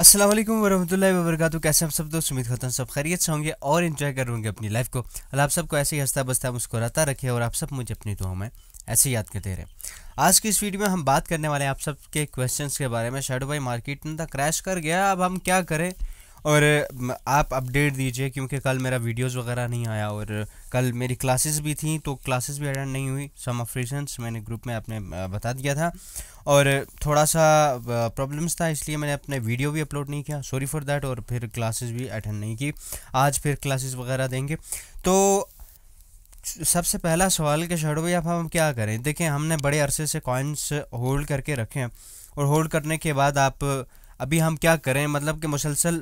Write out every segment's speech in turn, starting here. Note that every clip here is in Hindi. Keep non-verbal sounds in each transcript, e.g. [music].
असलम वरहमल वर्क कैसे हम सब दोस्त उम्मीद करता हूँ सब खरीत से होंगे और इन्जॉय करूँगे अपनी लाइफ को अल आप सबको ऐसे ही हंसता बसता मुस्कुराता रखे और आप सब मुझे अपनी दुआ में ऐसे याद करते रहे आज की इस वीडियो में हम बात करने वाले हैं आप सबके क्वेश्चन क्वेश्चंस के बारे में शेडो भाई मार्केट में तो क्रैश कर गया अब हम क्या करें और आप अपडेट दीजिए क्योंकि कल मेरा वीडियोस वगैरह नहीं आया और कल मेरी क्लासेस भी थी तो क्लासेस भी अटेंड नहीं हुई ऑफ रीजंस मैंने ग्रुप में अपने बता दिया था और थोड़ा सा प्रॉब्लम्स था इसलिए मैंने अपने वीडियो भी अपलोड नहीं किया सॉरी फॉर दैट और फिर क्लासेस भी अटेंड नहीं की आज फिर क्लासेस वगैरह देंगे तो सबसे पहला सवाल के शहरों भाई आप हम क्या करें देखें हमने बड़े अरसे से कॉइन्स होल्ड करके रखे हैं और होल्ड करने के बाद आप अभी हम क्या करें मतलब कि मुसलसल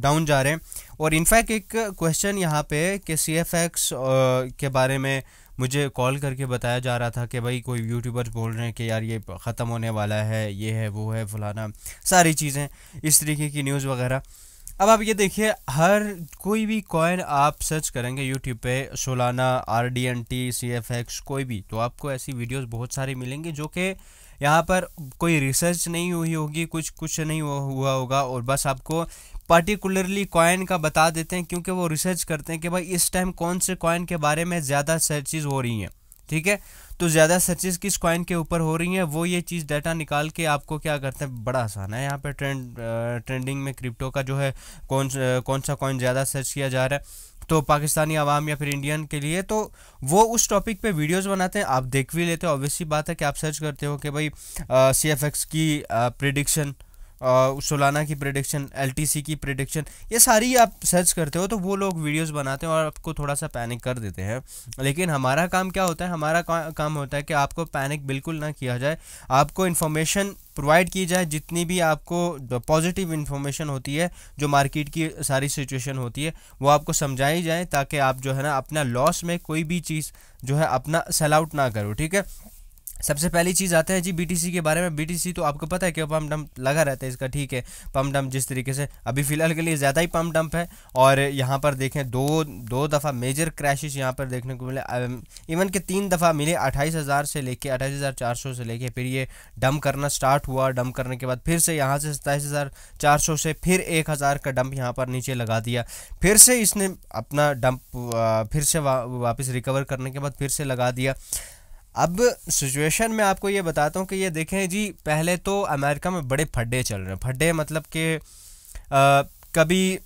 डाउन जा रहे हैं और इनफैक्ट एक क्वेश्चन यहाँ पे कि सी एफ एक्स के बारे में मुझे कॉल करके बताया जा रहा था कि भाई कोई यूट्यूबर्स बोल रहे हैं कि यार ये ख़त्म होने वाला है ये है वो है फलाना सारी चीज़ें इस तरीके की न्यूज़ वगैरह अब आप ये देखिए हर कोई भी कॉइन आप सर्च करेंगे यूट्यूब पे Solana R D N T C F X कोई भी तो आपको ऐसी वीडियोस बहुत सारी मिलेंगी जो कि यहाँ पर कोई रिसर्च नहीं हुई होगी कुछ कुछ नहीं हुआ होगा और बस आपको पर्टिकुलरली कॉइन का बता देते हैं क्योंकि वो रिसर्च करते हैं कि भाई इस टाइम कौन से कॉइन के बारे में ज़्यादा सर्चिज हो रही हैं ठीक है तो ज़्यादा सर्चेज किस कॉइन के ऊपर हो रही हैं वो ये चीज़ डाटा निकाल के आपको क्या करते हैं बड़ा आसान है यहाँ पर ट्रेंड ट्रेंडिंग में क्रिप्टो का जो है कौन कौन सा कॉइन ज़्यादा सर्च किया जा रहा है तो पाकिस्तानी आवाम या फिर इंडियन के लिए तो वो उस टॉपिक पे वीडियोस बनाते हैं आप देख भी लेते हो ऑब्वियसली बात है कि आप सर्च करते हो कि भाई सी एफ एक्स की प्रिडिक्शन सोलाना की प्रडिक्शन एल की प्रडिक्शन ये सारी आप सर्च करते हो तो वो लोग वीडियोस बनाते हैं और आपको थोड़ा सा पैनिक कर देते हैं लेकिन हमारा काम क्या होता है हमारा का, काम होता है कि आपको पैनिक बिल्कुल ना किया जाए आपको इन्फॉर्मेशन प्रोवाइड की जाए जितनी भी आपको पॉजिटिव इन्फॉर्मेशन होती है जो मार्केट की सारी सिचुएशन होती है वो आपको समझाई जाए ताकि आप जो है ना अपना लॉस में कोई भी चीज़ जो है अपना सेल आउट ना करो ठीक है सबसे पहली चीज़ आते हैं जी बीटीसी के बारे में बीटीसी तो आपको पता है कि पम्प डंप लगा रहता है इसका ठीक है पम्प डंप जिस तरीके से अभी फ़िलहाल के लिए ज़्यादा ही पम्प डंप है और यहाँ पर देखें दो दो दफ़ा मेजर क्रैशेस यहाँ पर देखने को मिले इवन के तीन दफ़ा मिले अट्ठाईस हज़ार से लेके अट्ठाईस हज़ार चार सौ से लेके फिर ये डम्प करना स्टार्ट हुआ डम करने के बाद फिर से यहाँ से सत्ताईस हज़ार चार सौ से फिर एक हज़ार का डम्प यहाँ पर नीचे लगा दिया फिर से इसने अपना डंप फिर से वापस रिकवर करने के बाद फिर से लगा दिया अब सिचुएशन में आपको ये बताता हूँ कि ये देखें जी पहले तो अमेरिका में बड़े फड्डे चल रहे हैं फड्डे मतलब कि कभी आ,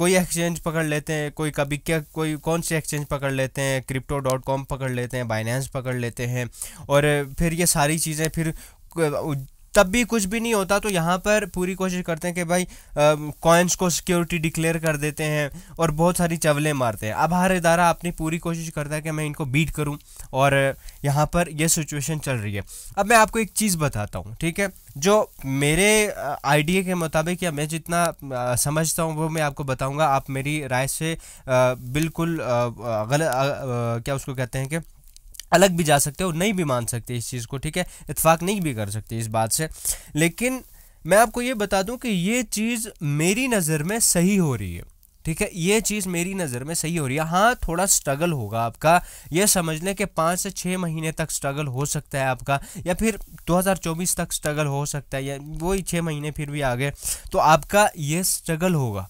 कोई एक्सचेंज पकड़ लेते हैं कोई कभी क्या कोई कौन से एक्सचेंज पकड़ लेते हैं क्रिप्टो डॉट कॉम पकड़ लेते हैं बाइनेंस पकड़ लेते हैं और फिर ये सारी चीज़ें फिर तब भी कुछ भी नहीं होता तो यहाँ पर पूरी कोशिश करते हैं कि भाई कॉइन्स को सिक्योरिटी डिक्लेयर कर देते हैं और बहुत सारी चवलें मारते हैं अब हर इदारा अपनी पूरी कोशिश करता है कि मैं इनको बीट करूँ और यहाँ पर यह सिचुएशन चल रही है अब मैं आपको एक चीज़ बताता हूँ ठीक है जो मेरे आइडिया के मुताबिक या मैं जितना समझता हूँ वो मैं आपको बताऊँगा आप मेरी राय से बिल्कुल गलत क्या उसको कहते हैं कि अलग भी जा सकते हो नहीं भी मान सकते इस चीज़ को ठीक है इतफाक़ नहीं भी कर सकते इस बात से लेकिन मैं आपको ये बता दूं कि ये चीज़ मेरी नज़र में सही हो रही है ठीक है ये चीज़ मेरी नज़र में सही हो रही है हाँ थोड़ा स्ट्रगल होगा आपका यह समझ लें कि पाँच से छः महीने तक स्ट्रगल हो सकता है आपका या फिर 2024 तक स्ट्रगल हो सकता है या वही छः महीने फिर भी आ गए तो आपका ये स्ट्रगल होगा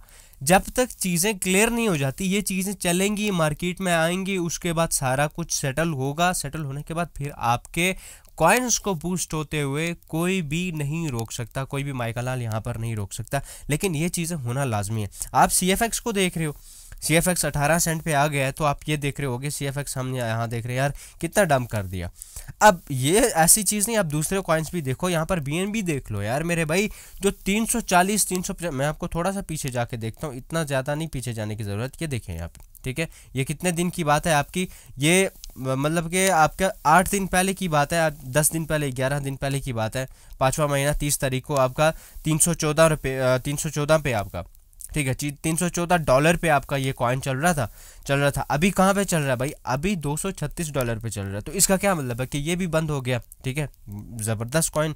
जब तक चीज़ें क्लियर नहीं हो जाती ये चीज़ें चलेंगी मार्केट में आएंगी उसके बाद सारा कुछ सेटल होगा सेटल होने के बाद फिर आपके कॉइन्स को बूस्ट होते हुए कोई भी नहीं रोक सकता कोई भी लाल यहाँ पर नहीं रोक सकता लेकिन ये चीज़ें होना लाजमी है आप सी को देख रहे हो सी एफ एक्स अठारह सेंट पे आ गया है तो आप ये देख रहे होगे सी एफ एक्स हमने यहाँ देख रहे हैं यार कितना डम कर दिया अब ये ऐसी चीज़ नहीं आप दूसरे कॉइन्स भी देखो यहाँ पर बी देख लो यार मेरे भाई जो 340 350 मैं आपको थोड़ा सा पीछे जाके देखता हूँ इतना ज़्यादा नहीं पीछे जाने की ज़रूरत ये देखें यहाँ पर ठीक है ये कितने दिन की बात है आपकी ये मतलब कि आपका आठ दिन पहले की बात है दस दिन पहले ग्यारह दिन पहले की बात है पाँचवा महीना तीस तारीख को आपका तीन सौ चौदह रुपये तीन सौ चौदह पे आपका ठीक है तीन सौ चौदह डॉलर पे आपका ये कॉइन चल रहा था चल रहा था अभी कहाँ पे चल रहा है भाई अभी दो सौ छत्तीस डॉलर पे चल रहा है तो इसका क्या मतलब है कि ये भी बंद हो गया ठीक है ज़बरदस्त कॉइन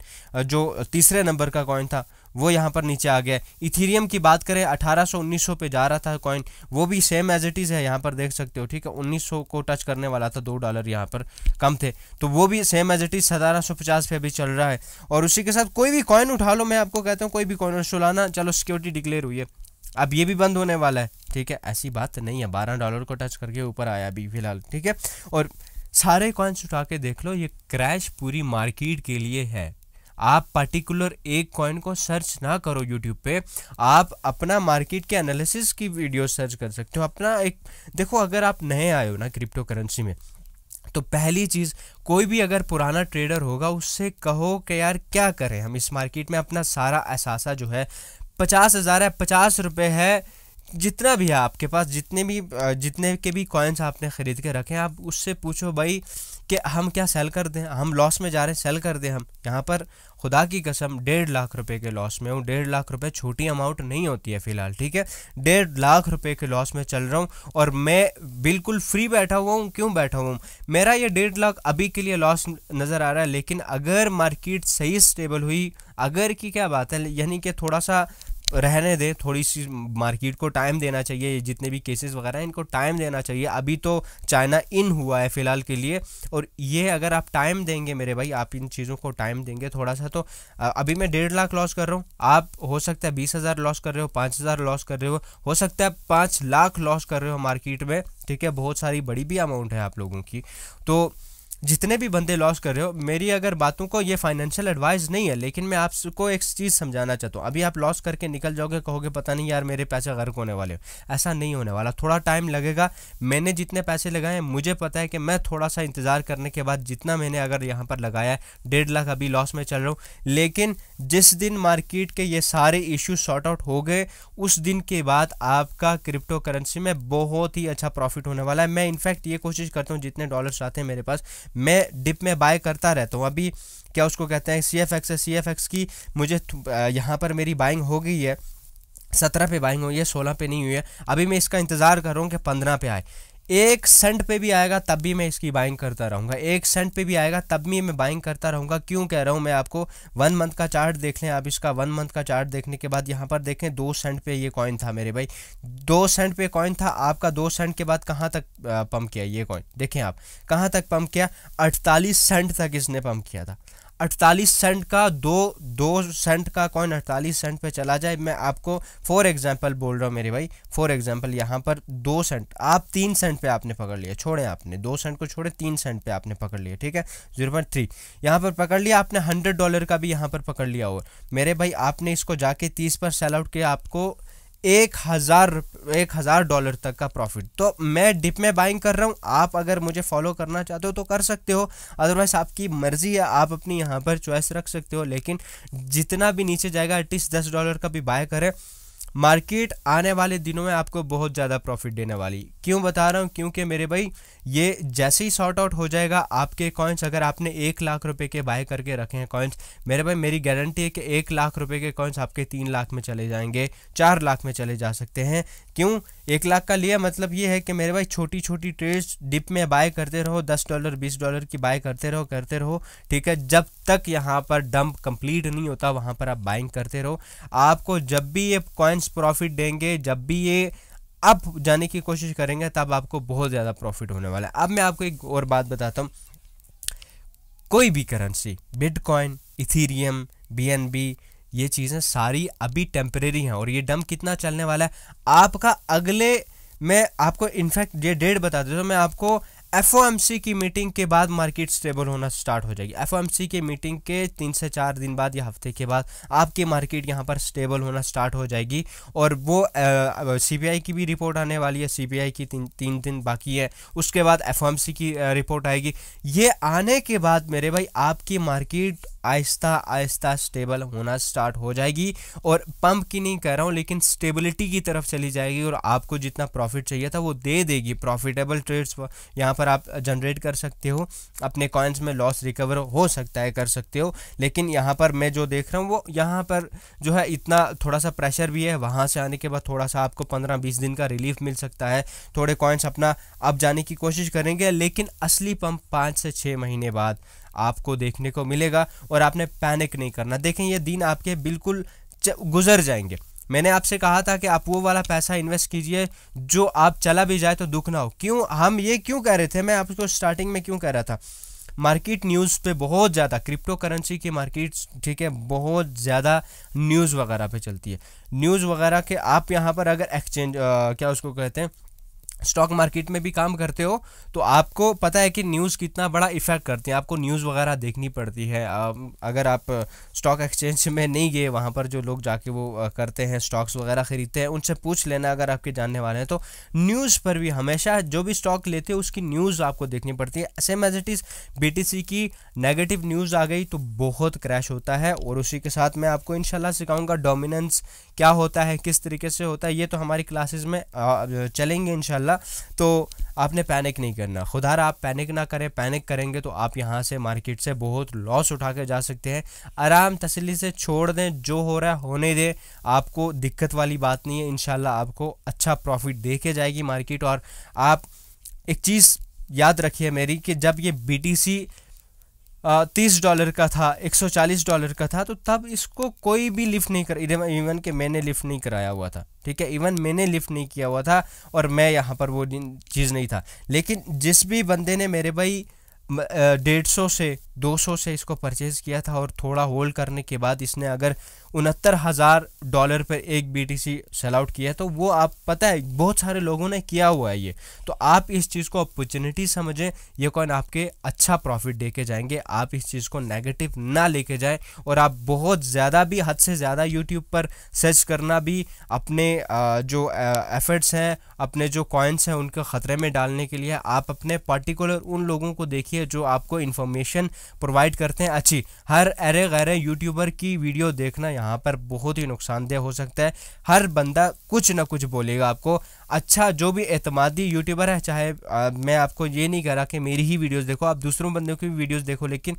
जो तीसरे नंबर का कॉइन था वो यहाँ पर नीचे आ गया इथीरियम की बात करें अठारह सौ उन्नीस सौ पे जा रहा था कॉइन वो भी सेम एज इट इज़ है यहाँ पर देख सकते हो ठीक है उन्नीस सौ को टच करने वाला था दो डॉलर यहाँ पर कम थे तो वो भी सेम एज इट इज़ सतारह पे अभी चल रहा है और उसी के साथ कोई भी कॉइन उठा लो मैं आपको कहता हूँ कोई भी कॉइन सोलाना चलो सिक्योरिटी डिक्लेयर हुई है अब ये भी बंद होने वाला है ठीक है ऐसी बात नहीं है बारह डॉलर को टच करके ऊपर आया अभी फिलहाल ठीक है और सारे कॉइन्स उठा के देख लो ये क्रैश पूरी मार्केट के लिए है आप पर्टिकुलर एक कॉइन को सर्च ना करो यूट्यूब पे आप अपना मार्केट के एनालिसिस की वीडियो सर्च कर सकते हो अपना एक देखो अगर आप नए आए हो ना क्रिप्टो करेंसी में तो पहली चीज़ कोई भी अगर पुराना ट्रेडर होगा उससे कहो कि यार क्या करें हम इस मार्केट में अपना सारा एहसासा जो है पचास हज़ार है पचास रुपये है जितना भी है आपके पास जितने भी जितने के भी कॉइन्स आपने ख़रीद के रखे हैं आप उससे पूछो भाई कि हम क्या सेल कर दें हम लॉस में जा रहे हैं सेल कर दें हम यहाँ पर खुदा की कसम डेढ़ लाख रुपए के लॉस में हूँ डेढ़ लाख रुपए छोटी अमाउंट नहीं होती है फ़िलहाल ठीक है डेढ़ लाख रुपए के लॉस में चल रहा हूँ और मैं बिल्कुल फ्री बैठा हुआ हूँ क्यों बैठा हुआ हूँ मेरा ये डेढ़ लाख अभी के लिए लॉस नज़र आ रहा है लेकिन अगर मार्केट सही स्टेबल हुई अगर की क्या बात है यानी कि थोड़ा सा रहने दे थोड़ी सी मार्केट को टाइम देना चाहिए जितने भी केसेस वगैरह हैं इनको टाइम देना चाहिए अभी तो चाइना इन हुआ है फ़िलहाल के लिए और ये अगर आप टाइम देंगे मेरे भाई आप इन चीज़ों को टाइम देंगे थोड़ा सा तो अभी मैं डेढ़ लाख लॉस कर रहा हूँ आप हो सकता है बीस हज़ार लॉस कर रहे हो पाँच हज़ार लॉस कर रहे हो हो सकता है पाँच लाख लॉस कर रहे हो मार्केट में ठीक है बहुत सारी बड़ी भी अमाउंट है आप लोगों की तो जितने भी बंदे लॉस कर रहे हो मेरी अगर बातों को ये फाइनेंशियल एडवाइस नहीं है लेकिन मैं आपको एक चीज़ समझाना चाहता हूँ अभी आप लॉस करके निकल जाओगे कहोगे पता नहीं यार मेरे पैसे गर्क होने वाले हो ऐसा नहीं होने वाला थोड़ा टाइम लगेगा मैंने जितने पैसे लगाए मुझे पता है कि मैं थोड़ा सा इंतज़ार करने के बाद जितना मैंने अगर यहाँ पर लगाया है डेढ़ लाख अभी लॉस में चल रहा हूँ लेकिन जिस दिन मार्केट के ये सारे इश्यूज शॉर्ट आउट हो गए उस दिन के बाद आपका क्रिप्टो करेंसी में बहुत ही अच्छा प्रॉफिट होने वाला है मैं इनफैक्ट ये कोशिश करता हूँ जितने डॉलर्स आते हैं मेरे पास मैं डिप में बाय करता रहता हूँ अभी क्या उसको कहते हैं सी एफ एक्स है सी एफ एक्स की मुझे यहाँ पर मेरी बाइंग हो गई है सत्रह पे बाइंग हुई है सोलह पे नहीं हुई है अभी मैं इसका इंतज़ार कर रहा हूँ कि पंद्रह पे आए एक सेंट पे भी आएगा तब भी मैं इसकी बाइंग करता रहूँगा एक सेंट पे भी आएगा तब भी मैं बाइंग करता रहूँगा क्यों कह रहा हूँ मैं आपको वन मंथ का चार्ट देख लें आप इसका वन मंथ का चार्ट देखने के बाद यहाँ पर देखें दो सेंट पे ये कॉइन था मेरे भाई दो सेंट पे कॉइन था आपका दो सेंट के बाद कहाँ तक पम्प किया ये कॉइन देखें आप कहाँ तक पम्प किया अड़तालीस सेंट तक इसने पम्प किया था अड़तालीस सेंट का दो दो सेंट का कॉइन अड़तालीस सेंट पे चला जाए मैं आपको फॉर एग्जांपल बोल रहा हूँ मेरे भाई फॉर एग्जांपल यहाँ पर दो सेंट आप तीन सेंट पे आपने पकड़ लिया छोड़े आपने दो सेंट को छोड़े तीन सेंट पे आपने पकड़ लिया ठीक है जीरो पॉइंट थ्री यहाँ पर पकड़ लिया आपने हंड्रेड डॉलर का भी यहाँ पर पकड़ लिया और मेरे भाई आपने इसको जाके तीस पर सेल आउट किया आपको एक हज़ार एक हज़ार डॉलर तक का प्रॉफिट तो मैं डिप में बाइंग कर रहा हूँ आप अगर मुझे फॉलो करना चाहते हो तो कर सकते हो अदरवाइज आपकी मर्ज़ी है आप अपनी यहाँ पर चॉइस रख सकते हो लेकिन जितना भी नीचे जाएगा एटलीस्ट दस डॉलर का भी बाय करें मार्केट आने वाले दिनों में आपको बहुत ज़्यादा प्रॉफिट देने वाली क्यों बता रहा हूँ क्योंकि मेरे भाई ये जैसे ही शॉर्ट आउट हो जाएगा आपके कॉइन्स अगर आपने एक लाख रुपए के बाय करके रखे हैं कॉइन्स मेरे भाई मेरी गारंटी है कि एक लाख रुपए के कॉइन्स आपके तीन लाख में चले जाएंगे चार लाख में चले जा सकते हैं क्यों एक लाख का लिया मतलब ये है कि मेरे भाई छोटी छोटी ट्रेड्स डिप में बाय करते रहो दस डॉलर बीस डॉलर की बाय करते रहो करते रहो ठीक है जब तक यहाँ पर डंप कंप्लीट नहीं होता वहाँ पर आप बाइंग करते रहो आपको जब भी ये कॉइन्स प्रॉफिट देंगे जब भी ये अब जाने की कोशिश करेंगे तब आपको बहुत ज़्यादा प्रॉफिट होने वाला है अब मैं आपको एक और बात बताता हूँ कोई भी करेंसी बिटकॉइन इथीरियम बी ये चीज़ें सारी अभी टेम्परेरी हैं और ये डम कितना चलने वाला है आपका अगले मैं आपको इनफैक्ट ये डेट बता देता हूँ मैं आपको एफ की मीटिंग के बाद मार्केट स्टेबल होना स्टार्ट हो जाएगी एफ की मीटिंग के तीन से चार दिन बाद या हफ्ते के बाद आपकी मार्केट यहाँ पर स्टेबल होना स्टार्ट हो जाएगी और वो सी की भी रिपोर्ट आने वाली है सी की तीन तीन दिन बाकी है उसके बाद एफ की रिपोर्ट आएगी ये आने के बाद मेरे भाई आपकी मार्केट आहिस्ता आहिस्ता स्टेबल होना स्टार्ट हो जाएगी और पंप की नहीं कह रहा हूँ लेकिन स्टेबिलिटी की तरफ चली जाएगी और आपको जितना प्रॉफिट चाहिए था वो दे देगी प्रॉफिटेबल ट्रेड्स यहाँ पर आप जनरेट कर सकते हो अपने कॉइन्स में लॉस रिकवर हो सकता है कर सकते हो लेकिन यहाँ पर मैं जो देख रहा हूँ वो यहाँ पर जो है इतना थोड़ा सा प्रेशर भी है वहाँ से आने के बाद थोड़ा सा आपको पंद्रह बीस दिन का रिलीफ मिल सकता है थोड़े कॉइन्स अपना अब जाने की कोशिश करेंगे लेकिन असली पंप पाँच से छः महीने बाद आपको देखने को मिलेगा और आपने पैनिक नहीं करना देखें ये दिन आपके बिल्कुल गुजर जाएंगे मैंने आपसे कहा था कि आप वो वाला पैसा इन्वेस्ट कीजिए जो आप चला भी जाए तो दुख ना हो क्यों हम ये क्यों कह रहे थे मैं आपको स्टार्टिंग में क्यों कह रहा था मार्केट न्यूज़ पे बहुत ज़्यादा क्रिप्टो करेंसी की मार्केट ठीक है बहुत ज़्यादा न्यूज़ वगैरह पे चलती है न्यूज़ वगैरह के आप यहाँ पर अगर एक्सचेंज क्या उसको कहते हैं स्टॉक मार्केट में भी काम करते हो तो आपको पता है कि न्यूज़ कितना बड़ा इफ़ेक्ट करती है आपको न्यूज़ वगैरह देखनी पड़ती है अगर आप स्टॉक एक्सचेंज [laughs] में नहीं गए वहाँ पर जो लोग जाके वो करते हैं स्टॉक्स वगैरह ख़रीदते हैं उनसे पूछ लेना अगर आपके जानने वाले हैं तो न्यूज़ पर भी हमेशा जो भी स्टॉक लेते हो उसकी न्यूज़ आपको देखनी पड़ती है same as it is B की नेगेटिव न्यूज़ आ गई तो बहुत क्रैश होता है और उसी के साथ मैं आपको इन सिखाऊँगा डोमिनेंस क्या होता है किस तरीके से होता है ये तो हमारी क्लासेस में चलेंगे इन तो आपने पैनिक नहीं करना खुदा आप पैनिक ना करें पैनिक करेंगे तो आप यहाँ से मार्केट से बहुत लॉस उठा के जा सकते हैं आराम तसली से छोड़ दें जो हो रहा है होने दें आपको दिक्कत वाली बात नहीं है इन आपको अच्छा प्रॉफिट दे के जाएगी मार्केट और आप एक चीज़ याद रखिए मेरी कि जब ये बी टी सी तीस डॉलर का था एक सौ चालीस डॉलर का था तो तब इसको कोई भी लिफ्ट नहीं कर इवन के मैंने लिफ्ट नहीं कराया हुआ था ठीक है इवन मैंने लिफ्ट नहीं किया हुआ था और मैं यहाँ पर वो चीज़ नहीं था लेकिन जिस भी बंदे ने मेरे भाई डेढ़ सौ से 200 से इसको परचेज़ किया था और थोड़ा होल्ड करने के बाद इसने अगर उनहत्तर हज़ार डॉलर पर एक B T C sell out किया तो वो आप पता है बहुत सारे लोगों ने किया हुआ है ये तो आप इस चीज़ को अपॉर्चुनिटी समझें ये कॉइन आपके अच्छा प्रॉफिट दे के जाएंगे आप इस चीज़ को नेगेटिव ना लेके जाए और आप बहुत ज़्यादा भी हद से ज़्यादा यूट्यूब पर सर्च करना भी अपने जो एफर्ट्स हैं अपने जो कॉइन्स हैं उनके ख़तरे में डालने के लिए आप अपने पर्टिकुलर उन लोगों को देखिए जो आपको इन्फॉर्मेशन प्रोवाइड करते हैं अच्छी हर अरे गरे यूट्यूबर की वीडियो देखना यहाँ पर बहुत ही नुकसानदेह हो सकता है हर बंदा कुछ ना कुछ बोलेगा आपको अच्छा जो भी एतमादी यूट्यूबर है चाहे आ, मैं आपको ये नहीं कह रहा कि मेरी ही वीडियोज़ देखो आप दूसरों बंदों की भी वीडियोज़ देखो लेकिन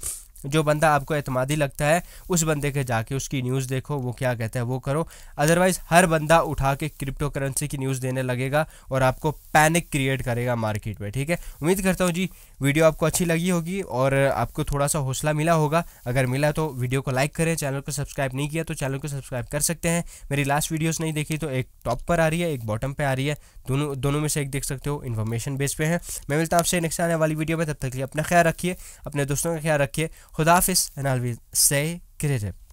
जो बंदा आपको अतमादी लगता है उस बंदे के जाके उसकी न्यूज़ देखो वो क्या कहता है वो करो अदरवाइज़ हर बंदा उठा के क्रिप्टो करेंसी की न्यूज़ देने लगेगा और आपको पैनिक क्रिएट करेगा मार्केट में ठीक है उम्मीद करता हूँ जी वीडियो आपको अच्छी लगी होगी और आपको थोड़ा सा हौसला मिला होगा अगर मिला तो वीडियो को लाइक करें चैनल को सब्सक्राइब नहीं किया तो चैनल को सब्सक्राइब कर सकते हैं मेरी लास्ट वीडियोज़ नहीं देखी तो एक टॉप पर आ रही है एक बॉटम पर आ रही है दोनों दोनों में से एक देख सकते हो इन्फॉर्मेशन बेस पे है मैं मिलता हूँ आपसे नेक्स्ट आने वाली वीडियो में तब तक लिए अपना ख्याल रखिए अपने दोस्तों का ख्याल रखिए خداحافظ and I will say creative.